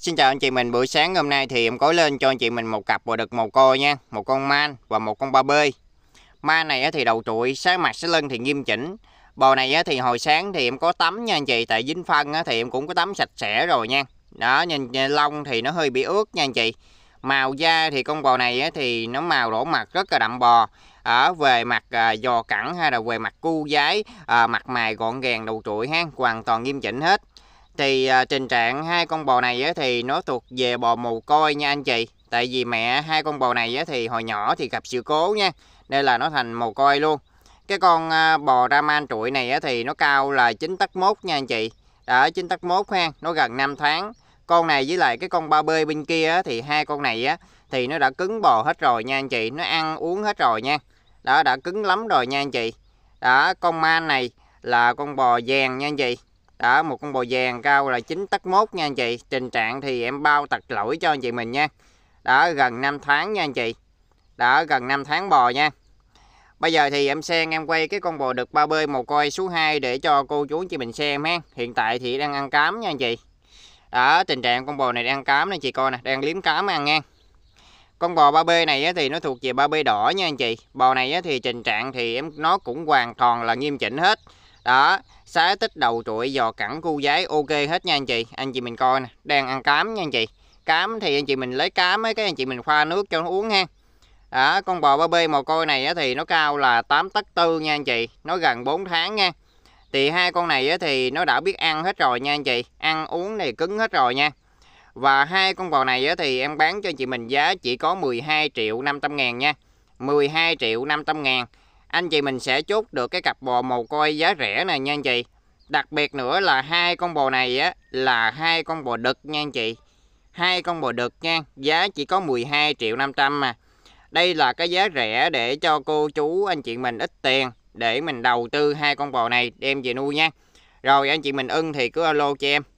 Xin chào anh chị mình, buổi sáng hôm nay thì em có lên cho anh chị mình một cặp bò đực màu coi nha, một con man và một con ba bơi. Ma này thì đầu trụi, sáng mặt sáng lưng thì nghiêm chỉnh. Bò này thì hồi sáng thì em có tắm nha anh chị, tại dính phân thì em cũng có tắm sạch sẽ rồi nha. Đó, nhìn lông thì nó hơi bị ướt nha anh chị. Màu da thì con bò này thì nó màu đỏ mặt rất là đậm bò ở về mặt à, giò cẳng hay là về mặt cu giấy, à, mặt mày gọn gàng đầu trụi ha hoàn toàn nghiêm chỉnh hết thì à, tình trạng hai con bò này thì nó thuộc về bò mồ côi nha anh chị tại vì mẹ hai con bò này thì hồi nhỏ thì gặp sự cố nha nên là nó thành mồ côi luôn cái con à, bò Raman trụi này thì nó cao là 9 tắc mốt nha anh chị đã 9 tắc mốt ha nó gần 5 tháng con này với lại cái con ba bê bên kia thì hai con này á thì nó đã cứng bò hết rồi nha anh chị nó ăn uống hết rồi nha đó đã cứng lắm rồi nha anh chị đó con man này là con bò vàng nha anh chị đó một con bò vàng cao là 9 tấc mốt nha anh chị tình trạng thì em bao tật lỗi cho anh chị mình nha đó gần 5 tháng nha anh chị đó gần 5 tháng bò nha Bây giờ thì em sen em quay cái con bò được ba bơi một coi số 2 để cho cô chú anh chị mình xem ha. Hiện tại thì đang ăn cám nha anh chị. Đó, tình trạng con bò này đang cám nè chị coi nè, đang liếm cám ăn nha. Con bò ba b này thì nó thuộc về ba b đỏ nha anh chị. Bò này thì tình trạng thì em nó cũng hoàn toàn là nghiêm chỉnh hết đó xá tích đầu trụi giò cẳng cu giấy ok hết nha anh chị anh chị mình coi nè đang ăn cám nha anh chị cám thì anh chị mình lấy cám ấy cái anh chị mình pha nước cho nó uống ha đó con bò ba bê mồ côi này thì nó cao là 8 tấc tư nha anh chị nó gần 4 tháng nha thì hai con này thì nó đã biết ăn hết rồi nha anh chị ăn uống này cứng hết rồi nha và hai con bò này thì em bán cho chị mình giá chỉ có 12 triệu 500 ngàn nha 12 triệu 500 ngàn anh chị mình sẽ chốt được cái cặp bò màu coi giá rẻ này nha anh chị đặc biệt nữa là hai con bò này á là hai con bò đực nha anh chị hai con bò đực nha giá chỉ có 12 triệu 500 mà đây là cái giá rẻ để cho cô chú anh chị mình ít tiền để mình đầu tư hai con bò này đem về nuôi nha rồi anh chị mình ưng thì cứ alo cho em